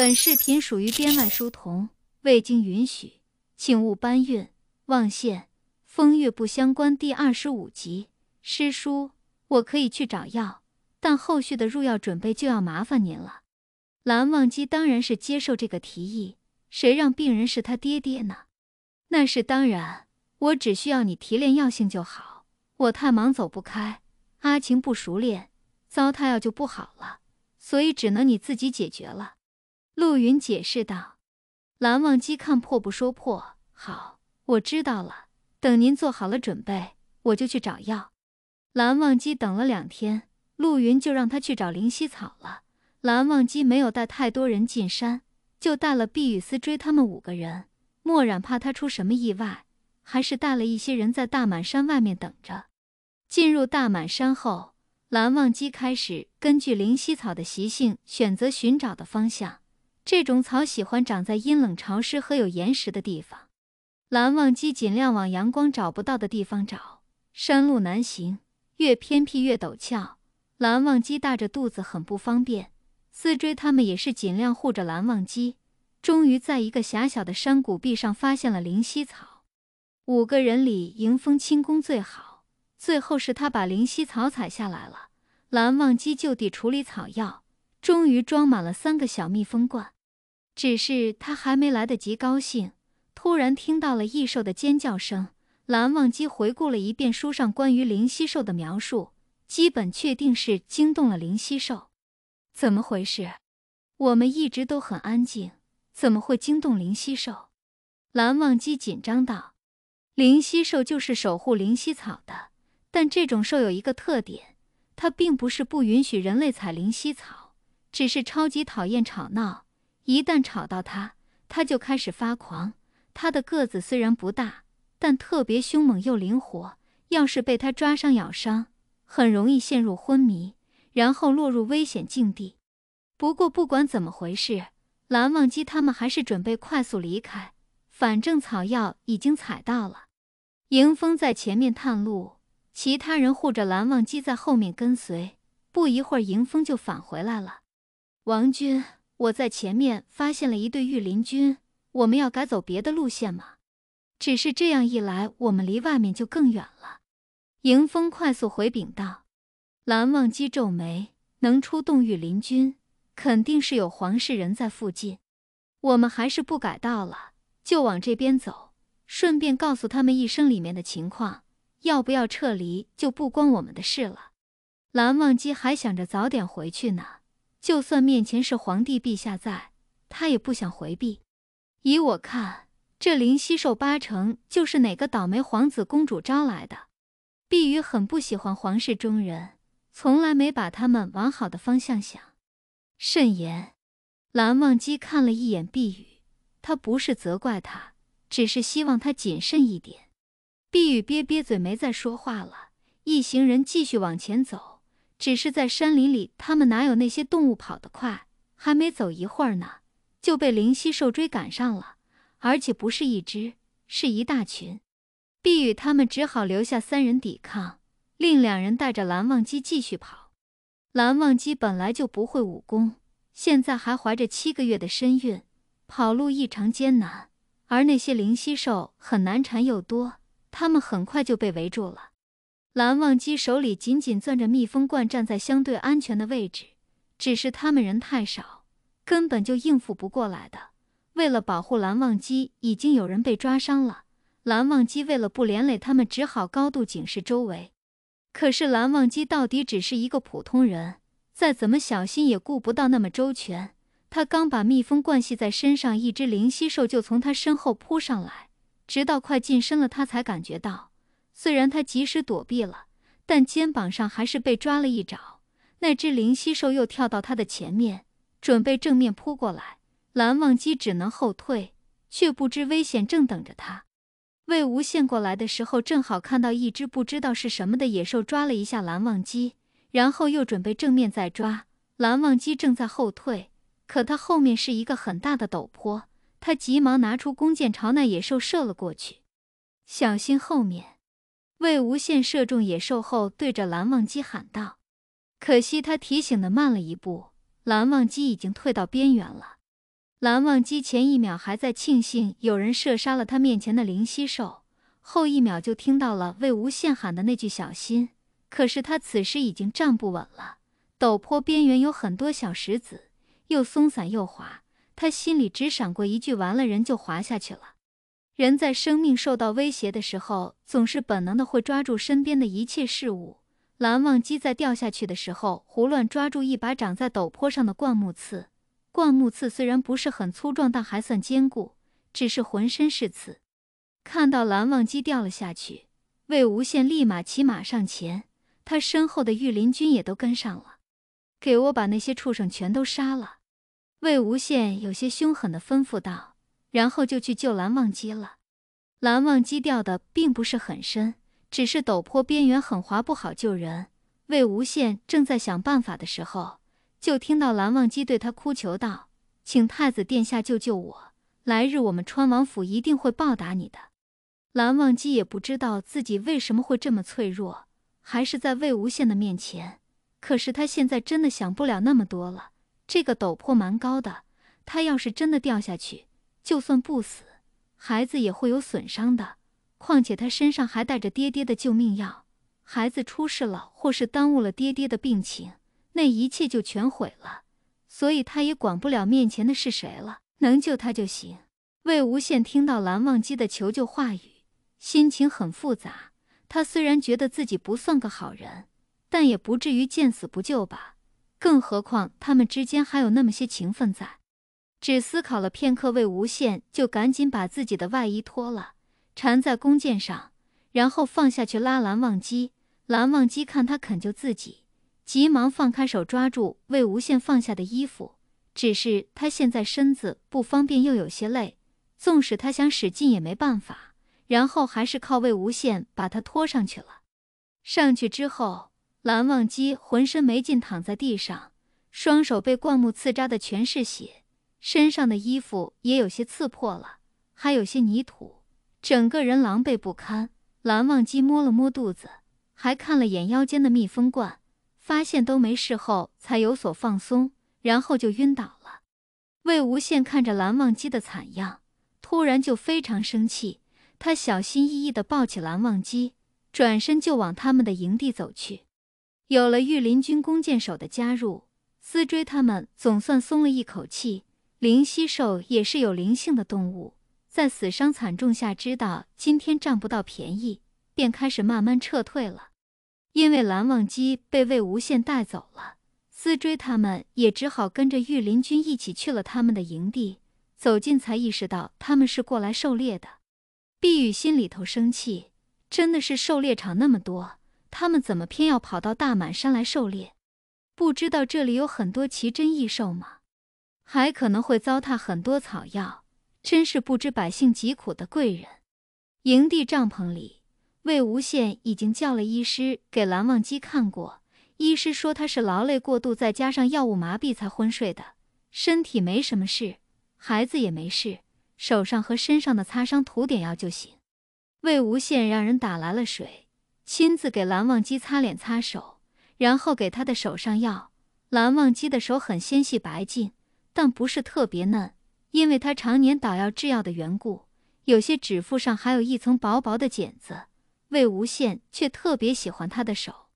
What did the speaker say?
本视频属于编外书童，未经允许，请勿搬运。望线风月不相关第二十五集。师叔，我可以去找药，但后续的入药准备就要麻烦您了。蓝忘机当然是接受这个提议，谁让病人是他爹爹呢？那是当然，我只需要你提炼药性就好。我太忙走不开，阿晴不熟练，糟蹋药就不好了，所以只能你自己解决了。陆云解释道：“蓝忘机看破不说破，好，我知道了。等您做好了准备，我就去找药。”蓝忘机等了两天，陆云就让他去找灵犀草了。蓝忘机没有带太多人进山，就带了碧雨丝追他们五个人。墨染怕他出什么意外，还是带了一些人在大满山外面等着。进入大满山后，蓝忘机开始根据灵犀草的习性选择寻找的方向。这种草喜欢长在阴冷潮湿和有岩石的地方。蓝忘机尽量往阳光找不到的地方找，山路难行，越偏僻越陡峭。蓝忘机大着肚子很不方便，四追他们也是尽量护着蓝忘机。终于在一个狭小的山谷壁上发现了灵犀草。五个人里迎风轻功最好，最后是他把灵犀草采下来了。蓝忘机就地处理草药，终于装满了三个小密封罐。只是他还没来得及高兴，突然听到了异兽的尖叫声。蓝忘机回顾了一遍书上关于灵犀兽的描述，基本确定是惊动了灵犀兽。怎么回事？我们一直都很安静，怎么会惊动灵犀兽？蓝忘机紧张道：“灵犀兽就是守护灵犀草的，但这种兽有一个特点，它并不是不允许人类采灵犀草，只是超级讨厌吵闹。”一旦吵到他，他就开始发狂。他的个子虽然不大，但特别凶猛又灵活。要是被他抓伤咬伤，很容易陷入昏迷，然后落入危险境地。不过不管怎么回事，蓝忘机他们还是准备快速离开。反正草药已经采到了，迎风在前面探路，其他人护着蓝忘机在后面跟随。不一会儿，迎风就返回来了。王军。我在前面发现了一队御林军，我们要改走别的路线吗？只是这样一来，我们离外面就更远了。迎风快速回禀道。蓝忘机皱眉，能出动御林军，肯定是有皇室人在附近。我们还是不改道了，就往这边走，顺便告诉他们一声里面的情况。要不要撤离就不关我们的事了。蓝忘机还想着早点回去呢。就算面前是皇帝陛下在，他也不想回避。依我看，这灵犀兽八成就是哪个倒霉皇子公主招来的。碧羽很不喜欢皇室中人，从来没把他们往好的方向想。慎言。蓝忘机看了一眼碧羽，他不是责怪他，只是希望他谨慎一点。碧羽憋憋嘴，没再说话了。一行人继续往前走。只是在山林里，他们哪有那些动物跑得快？还没走一会儿呢，就被灵犀兽追赶上了，而且不是一只，是一大群。碧雨他们只好留下三人抵抗，另两人带着蓝忘机继续跑。蓝忘机本来就不会武功，现在还怀着七个月的身孕，跑路异常艰难。而那些灵犀兽很难缠又多，他们很快就被围住了。蓝忘机手里紧紧攥着密封罐，站在相对安全的位置。只是他们人太少，根本就应付不过来的。为了保护蓝忘机，已经有人被抓伤了。蓝忘机为了不连累他们，只好高度警示周围。可是蓝忘机到底只是一个普通人，再怎么小心也顾不到那么周全。他刚把密封罐系在身上，一只灵犀兽就从他身后扑上来，直到快近身了，他才感觉到。虽然他及时躲避了，但肩膀上还是被抓了一爪。那只灵犀兽又跳到他的前面，准备正面扑过来。蓝忘机只能后退，却不知危险正等着他。魏无羡过来的时候，正好看到一只不知道是什么的野兽抓了一下蓝忘机，然后又准备正面再抓。蓝忘机正在后退，可他后面是一个很大的陡坡，他急忙拿出弓箭朝那野兽射了过去。小心后面！魏无羡射中野兽后，对着蓝忘机喊道：“可惜他提醒的慢了一步，蓝忘机已经退到边缘了。”蓝忘机前一秒还在庆幸有人射杀了他面前的灵犀兽，后一秒就听到了魏无羡喊的那句“小心”，可是他此时已经站不稳了。陡坡边缘有很多小石子，又松散又滑，他心里只闪过一句“完了”，人就滑下去了。人在生命受到威胁的时候，总是本能的会抓住身边的一切事物。蓝忘机在掉下去的时候，胡乱抓住一把长在陡坡上的灌木刺。灌木刺虽然不是很粗壮，但还算坚固，只是浑身是刺。看到蓝忘机掉了下去，魏无羡立马骑马上前，他身后的御林军也都跟上了。给我把那些畜生全都杀了！魏无羡有些凶狠的吩咐道。然后就去救蓝忘机了。蓝忘机掉的并不是很深，只是陡坡边缘很滑，不好救人。魏无羡正在想办法的时候，就听到蓝忘机对他哭求道：“请太子殿下救救我！来日我们川王府一定会报答你的。”蓝忘机也不知道自己为什么会这么脆弱，还是在魏无羡的面前。可是他现在真的想不了那么多了。这个陡坡蛮高的，他要是真的掉下去……就算不死，孩子也会有损伤的。况且他身上还带着爹爹的救命药，孩子出事了或是耽误了爹爹的病情，那一切就全毁了。所以他也管不了面前的是谁了，能救他就行。魏无羡听到蓝忘机的求救话语，心情很复杂。他虽然觉得自己不算个好人，但也不至于见死不救吧？更何况他们之间还有那么些情分在。只思考了片刻，魏无羡就赶紧把自己的外衣脱了，缠在弓箭上，然后放下去拉蓝忘机。蓝忘机看他肯救自己，急忙放开手抓住魏无羡放下的衣服。只是他现在身子不方便，又有些累，纵使他想使劲也没办法，然后还是靠魏无羡把他拖上去了。上去之后，蓝忘机浑身没劲，躺在地上，双手被灌木刺扎的全是血。身上的衣服也有些刺破了，还有些泥土，整个人狼狈不堪。蓝忘机摸了摸肚子，还看了眼腰间的密封罐，发现都没事后，才有所放松，然后就晕倒了。魏无羡看着蓝忘机的惨样，突然就非常生气。他小心翼翼地抱起蓝忘机，转身就往他们的营地走去。有了御林军弓箭手的加入，思追他们总算松了一口气。灵犀兽也是有灵性的动物，在死伤惨重下，知道今天占不到便宜，便开始慢慢撤退了。因为蓝忘机被魏无羡带走了，思追他们也只好跟着御林军一起去了他们的营地。走近才意识到他们是过来狩猎的。碧雨心里头生气，真的是狩猎场那么多，他们怎么偏要跑到大满山来狩猎？不知道这里有很多奇珍异兽吗？还可能会糟蹋很多草药，真是不知百姓疾苦的贵人。营地帐篷里，魏无羡已经叫了医师给蓝忘机看过，医师说他是劳累过度，再加上药物麻痹才昏睡的，身体没什么事，孩子也没事，手上和身上的擦伤涂点药就行。魏无羡让人打来了水，亲自给蓝忘机擦脸擦手，然后给他的手上药。蓝忘机的手很纤细白净。但不是特别嫩，因为他常年捣药制药的缘故，有些指腹上还有一层薄薄的茧子。魏无羡却特别喜欢他的手。